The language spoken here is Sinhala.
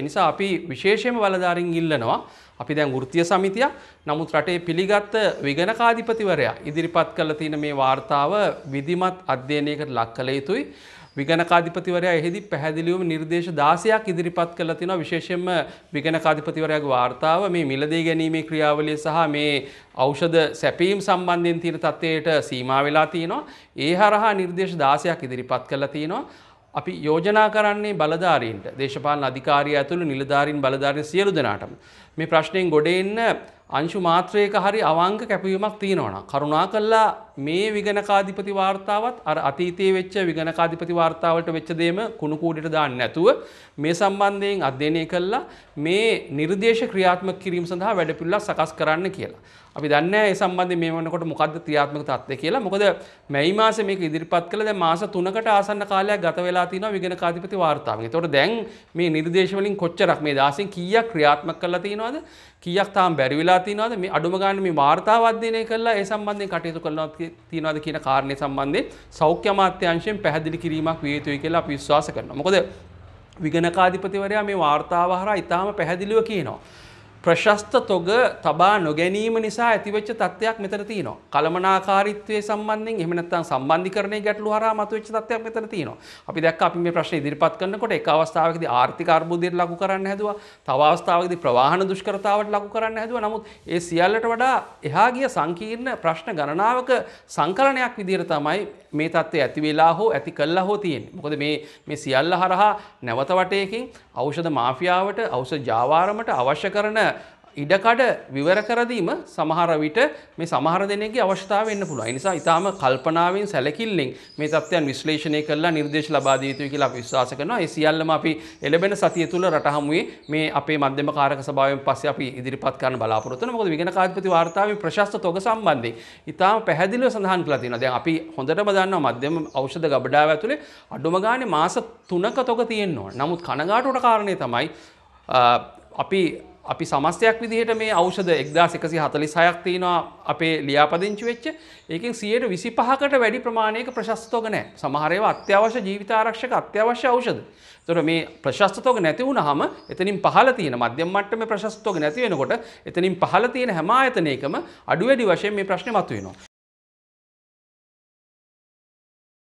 එනිසා අපි විශේෂයම බලධාරින් ඉල්ලනවා අපි දැන් ෘතිය සමිතිය නමුත් රටේ පිළිගත්ත විගණකාධිපතිවරයා ඉදිරිපත් කළ තියෙන මේ වාර්තාව විධිමත් අධ්‍යයනයකට ලක් කළ යුතුයි. විගණකාධිපතිවරයා එහිදී පැහැදිලිවම නිර්දේශ 16ක් ඉදිරිපත් කළා තිනවා විශේෂයෙන්ම විගණකාධිපතිවරයාගේ වාර්තාව මේ මිලදී ගැනීමේ ක්‍රියාවලිය සහ මේ ඖෂධ සැපීම් සම්බන්ධයෙන් තියෙන තත්ත්වයට සීමා වෙලා තියෙනවා. ඒ හරහා නිර්දේශ 16ක් ඉදිරිපත් කළා තියෙනවා. අපි යෝජනා කරන්නේ බලධාරීන්ට දේශපාලන අධිකාරිය ඇතුළු නිලධාරීන් බලධාරීන් සියලු දෙනාටම මේ ප්‍රශ්නයෙන් ගොඩ එන්න අංශු මාත්‍රයක හරි අවංක කැපවීමක් තියෙනවා කරුණා කළා මේ විගණකාධිපති වාර්තාවත් අර අතීතයේ වෙච්ච විගණකාධිපති වාර්තාවලට වෙච්ච දේම කුණු කූඩේට දාන්න නැතුව මේ සම්බන්ධයෙන් අධ්‍යයනය කළා මේ නිර්දේශ ක්‍රියාත්මක කිරීම සඳහා වැඩපිළිවෙලක් සකස් කරන්න කියලා. අපි දන්නේ නැහැ මේ සම්බන්ධයෙන් මේ වෙනකොට මොකද්ද ක්‍රියාත්මක තත්ත්වය කියලා. මොකද මැයි මාසේ මේක ඉදිරිපත් කළා. දැන් මාස 3කට ආසන්න කාලයක් ගත වෙලා තිනවා විගණකාධිපති වාර්තාවෙන්. ඒතකොට දැන් මේ නිර්දේශ වලින් කොච්චරක් මේ 16න් කීයක් ක්‍රියාත්මක කරලා තිනවද? කීයක් තාම බැරි වෙලා තිනවද? මේ අඩුම ගානේ මේ වාර්තාව අධ්‍යයනය කළා ඒ සම්බන්ධයෙන් කටයුතු කරනවා තියෙනවද කියන කාරණය සම්බන්ධයෙන් සෞඛ්‍ය අමාත්‍යාංශයෙන් පැහැදිලි කිරීමක් විය යුතුයි කියලා අපි විශ්වාස කරනවා. මොකද විගණකාධිපතිවරයා මේ වාර්තාව හරහා ඉතාම පැහැදිලිව කියනවා. ප්‍රශස්ත තොග තබා නොගැනීම නිසා ඇතිවෙච්ච තත්ත්වයක් මෙතන තියෙනවා. කලමනාකාරීත්වයේ සම්බන්ධයෙන් එහෙම නැත්නම් සම්බන්ධීකරණයේ ගැටලු හරහා මතුවෙච්ච තත්ත්වයක් මෙතන තියෙනවා. අපි දැක්ක අපි මේ ප්‍රශ්නේ ඉදිරිපත් කරනකොට එක අවස්ථාවකදී ආර්ථික අර්බුදයට ලඟු කරන්න හැදුවා. තව අවස්ථාවකදී ප්‍රවාහන දුෂ්කරතාවට ලඟු කරන්න හැදුවා. නමුත් ඒ සියල්ලට වඩා එහා ගිය සංකීර්ණ ප්‍රශ්න ගණනාවක සංකලනයක් විදිහට තමයි මේ තත්ත්වය ඇති වෙලා හෝ ඇති කළා හෝ තියෙන්නේ. මොකද මේ මේ සියල්ල හරහා නැවත වටයකින් ඖෂධ මාෆියාවට ඖෂධ ජාවාරමට අවශ්‍ය කරන ඉඩකඩ විවර කරදීම සමහර විට මේ සමහර දෙනෙගේ අවස්ථාව වෙන්න පුළුවන්. ඒ නිසා ඊටාම කල්පනාවෙන් සැලකිල්ලෙන් මේ தත්ත්වයන් විශ්ලේෂණය කරලා නිර්දේශ ලබා දිය යුතුයි කියලා අපි විශ්වාස කරනවා. ඒ සියල්ලම අපි එළබෙන සතිය තුළ රට හමුවේ මේ අපේ මධ්‍යම කාරක සභාවෙන් පස්සේ අපි ඉදිරිපත් කරන්න බලාපොරොත්තු වෙනවා. මොකද විගණ කාර්යපති වාර්තාවේ ප්‍රශස්ත තොග සම්බන්ධයෙන් ඊටාම පැහැදිලිව සඳහන් කරලා තියෙනවා. දැන් අපි හොඳටම දන්නවා මධ්‍යම ඖෂධ ගබඩාව ඇතුලේ අඩුම ගානේ මාස 3ක තොග තියෙනවා. නමුත් කනගාටුවට කාරණේ තමයි අපි අපි සමස්තයක් විදිහට මේ ඖෂධ එක්දා එකසි හතලි සයක් තියෙනවා අපේ ලියාපදිංචි වෙච්ච ඒකින් සියයට විසි පහකට වැඩි ප්‍රමාණයක ප්‍රශස්තෝග නෑ සමහරයව අත්‍යවශ්‍ය ජීවිතාරක්ෂක අත්‍යවශ්‍ය ඖෂධ තොර මේ ප්‍රශස්තෝග නැති වුණහම එතනින් පහල තියෙන මධ්‍යම මට්ටමේ ප්‍රශස්තෝග නැති වෙනකොට එතනින් පහල තියෙන හැම ආයතනයකම අඩු වැඩි වශයෙන් මේ ප්‍රශ්නේ මතුවෙනවා.